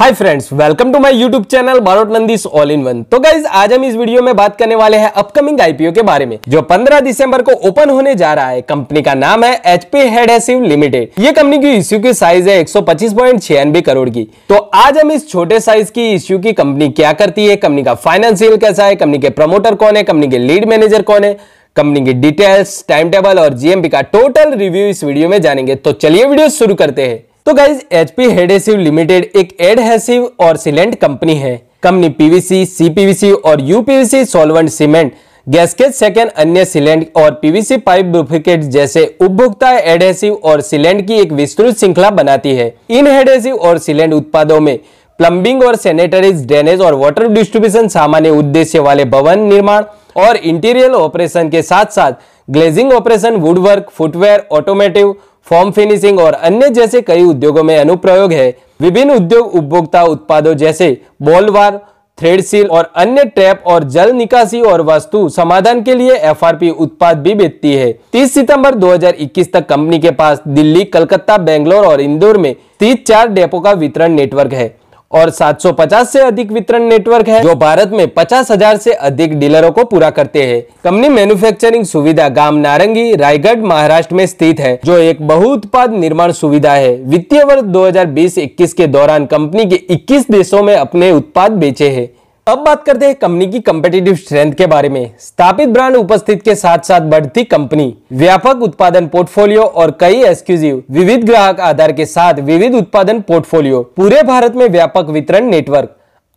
hi friends welcome to my YouTube channel बारोट नंदीस all in one तो guys आज हम इस वीडियो में बात करने वाले हैं अपकमिंग आईपीओ के बारे में जो 15 दिसंबर को ओपन होने जा रहा है कंपनी का नाम है एचपी हेडेसिव लिमिटेड ये कंपनी की इश्यू की साइज है एक सौ करोड़ की तो आज हम इस छोटे साइज की इश्यू की कंपनी क्या करती है कंपनी का फाइनेंशियल कैसा है कंपनी के प्रमोटर कौन है कंपनी के लीड मैनेजर कौन है कंपनी की डिटेल्स टाइम टेबल और जीएमपी का टोटल रिव्यू इस वीडियो में जानेंगे तो चलिए वीडियो शुरू करते हैं तो गाइज एचपी हेडेसिव लिमिटेड एक एडहेसिव और सिलेंट कंपनी है कंपनी पीवीसी सीपीवीसी और UPVC solvent cement gasket second अन्य सिलेंट और पीवीसी पाइप ब्यूफिकेट जैसे उपभोक्ता एडहेसिव और सिलेंट की एक विस्तृत श्रृंखला बनाती है इन एडहेसिव और सिलेंट उत्पादों में प्लम्बिंग और सैनिटरीज ड्रेनेज और वाटर डिस्ट्रीब्यूशन सामान्य उद्देश्य वाले भवन निर्माण और इंटीरियर ऑपरेशन के साथ साथ glazing operation woodwork footwear automotive form finishing और अन्य जैसे कई उद्योगों में अनुप्रयोग है विभिन्न उद्योग उपभोक्ता उत्पादों जैसे बोलवार थ्रेड सील और अन्य टैप और जल निकासी और वस्तु समाधान के लिए एफआरपी उत्पाद भी बेचती है 30 सितंबर 2021 तक कंपनी के पास दिल्ली कलकत्ता बेंगलोर और इंदौर में तीस चार डेपो का वितरण नेटवर्क है और 750 से अधिक वितरण नेटवर्क है जो भारत में 50,000 से अधिक डीलरों को पूरा करते हैं कंपनी मैन्युफैक्चरिंग सुविधा गांव नारंगी रायगढ़ महाराष्ट्र में स्थित है जो एक बहुउत्पाद निर्माण सुविधा है वित्तीय वर्ष 2020-21 के दौरान कंपनी के 21 देशों में अपने उत्पाद बेचे हैं अब बात करते हैं कंपनी की कम्पिटेटिव स्ट्रेंथ के बारे में स्थापित ब्रांड उपस्थित के साथ साथ बढ़ती कंपनी व्यापक उत्पादन पोर्टफोलियो और कई एक्सक्लूसिव विविध ग्राहक आधार के साथ विविध उत्पादन पोर्टफोलियो पूरे भारत में व्यापक वितरण नेटवर्क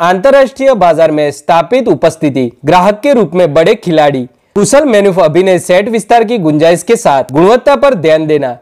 अंतरराष्ट्रीय बाजार में स्थापित उपस्थिति ग्राहक के रूप में बड़े खिलाड़ी कुशल मेनुफ अभिनय सेट विस्तार की गुंजाइश के साथ गुणवत्ता पर ध्यान देना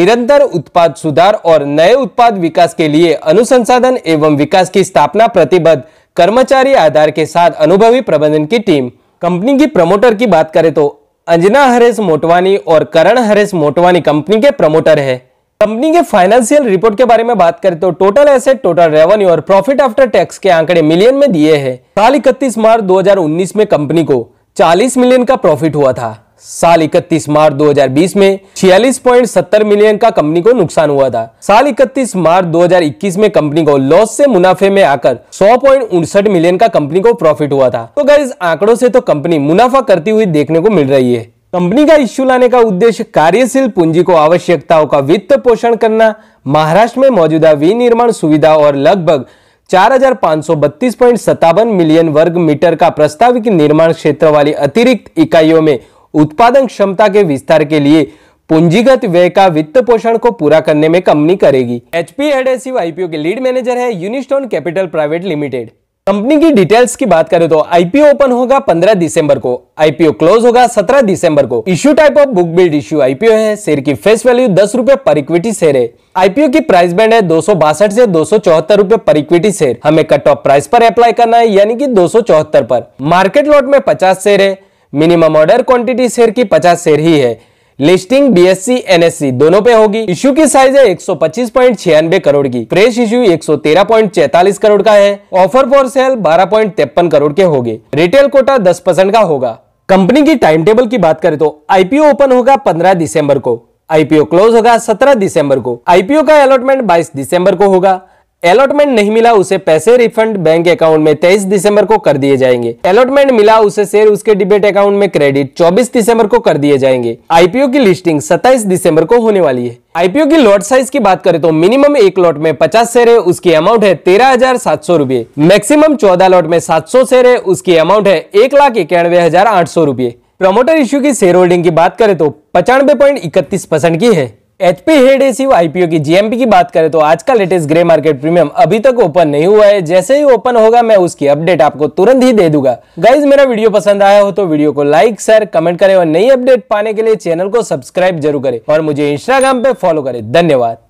निरंतर उत्पाद सुधार और नए उत्पाद विकास के लिए अनुसंसाधन एवं विकास की स्थापना प्रतिबद्ध कर्मचारी आधार के साथ अनुभवी प्रबंधन की टीम कंपनी की प्रमोटर की बात करें तो अंजना हरेश मोटवानी और करण हरेश मोटवानी कंपनी के प्रमोटर है कंपनी के फाइनेंशियल रिपोर्ट के बारे में बात करें तो टोटल एसेट टोटल रेवेन्यू और प्रॉफिट आफ्टर टैक्स के आंकड़े मिलियन में दिए हैं साल इकतीस मार्च 2019 में कंपनी को 40 मिलियन का प्रॉफिट हुआ था साल 31 मार्च 2020 में छियालीस मिलियन का कंपनी को नुकसान हुआ था साल 31 मार्च 2021 में कंपनी को लॉस से मुनाफे में आकर सौ मिलियन का कंपनी को प्रॉफिट हुआ था तो गाइज आंकड़ों से तो कंपनी मुनाफा करती हुई देखने को मिल रही है कंपनी का इश्यू लाने का उद्देश्य कार्यशील पूंजी को आवश्यकताओं का वित्त पोषण करना महाराष्ट्र में मौजूदा विनिर्माण सुविधा और लगभग चार मिलियन वर्ग मीटर का प्रस्तावित निर्माण क्षेत्र वाली अतिरिक्त इकाइयों में उत्पादन क्षमता के विस्तार के लिए पूंजीगत व्यय का वित्त पोषण को पूरा करने में कंपनी करेगी एचपी एडेसिव आईपीओ के लीड मैनेजर है Unistone capital private limited company की डिटेल्स की बात करें तो आईपीओ ओपन होगा 15 दिसंबर को आईपीओ क्लोज होगा 17 दिसंबर को issue type of book build issue IPO है शेयर की फेस वैल्यू दस रूपए पर इक्विटी शेयर है आईपीओ की प्राइस बैंड है दो से दो रूपए पर इक्विटी शेयर हमें कट ऑफ प्राइस पर अप्लाई करना है यानी कि दो पर मार्केट लॉट में पचास शेयर है मिनिमम ऑर्डर क्वांटिटी शेयर की 50 शेयर ही है लिस्टिंग बीएससी एनएससी दोनों पे होगी इश्यू की साइज है एक सौ पच्चीस पॉइंट करोड़ की फ्रेश इश्यू एक सौ तेरह पॉइंट चैतालीस करोड़ का है ऑफर फॉर सेल बारह पॉइंट तेपन करोड़ के होंगे रिटेल कोटा दस परसेंट का होगा कंपनी की टाइम टेबल की बात करें तो आईपीओ ओपन होगा पंद्रह दिसंबर को आईपीओ क्लोज होगा सत्रह दिसंबर को आईपीओ का अलॉटमेंट बाईस दिसंबर को होगा अलॉटमेंट नहीं मिला उसे पैसे रिफंड बैंक अकाउंट में 23 दिसंबर को कर दिए जाएंगे अलॉटमेंट मिला उसे शेयर उसके डिबेट अकाउंट में क्रेडिट 24 दिसंबर को कर दिए जाएंगे आईपीओ की लिस्टिंग 27 दिसंबर को होने वाली है आईपीओ की लॉट साइज की बात करें तो मिनिमम एक लॉट में 50 शेयर है उसकी अमाउंट है तेरह हजार सात सौ रूपए मैक्सिमम चौदह लॉट में सात सौ शेयर है उसकी अमाउंट है एक लाख इक्यानवे हजार आठ सौ रूपए प्रमोटर इश्यू की शेयर होल्डिंग की बात करें तो पचानवे पॉइंट इकतीस परसेंट की है एचपी हेड एसीयू आईपीओ की जीएमपी की बात करें तो आज का लेटेस्ट ग्रे मार्केट प्रीमियम अभी तक ओपन नहीं हुआ है जैसे ही ओपन होगा मैं उसकी अपडेट आपको तुरंत ही दे दूंगा गाइज मेरा वीडियो पसंद आया हो तो वीडियो को लाइक शेयर कमेंट करें और नई अपडेट पाने के लिए चैनल को सब्सक्राइब जरूर करें और मुझे इंस्टाग्राम पे फॉलो करें धन्यवाद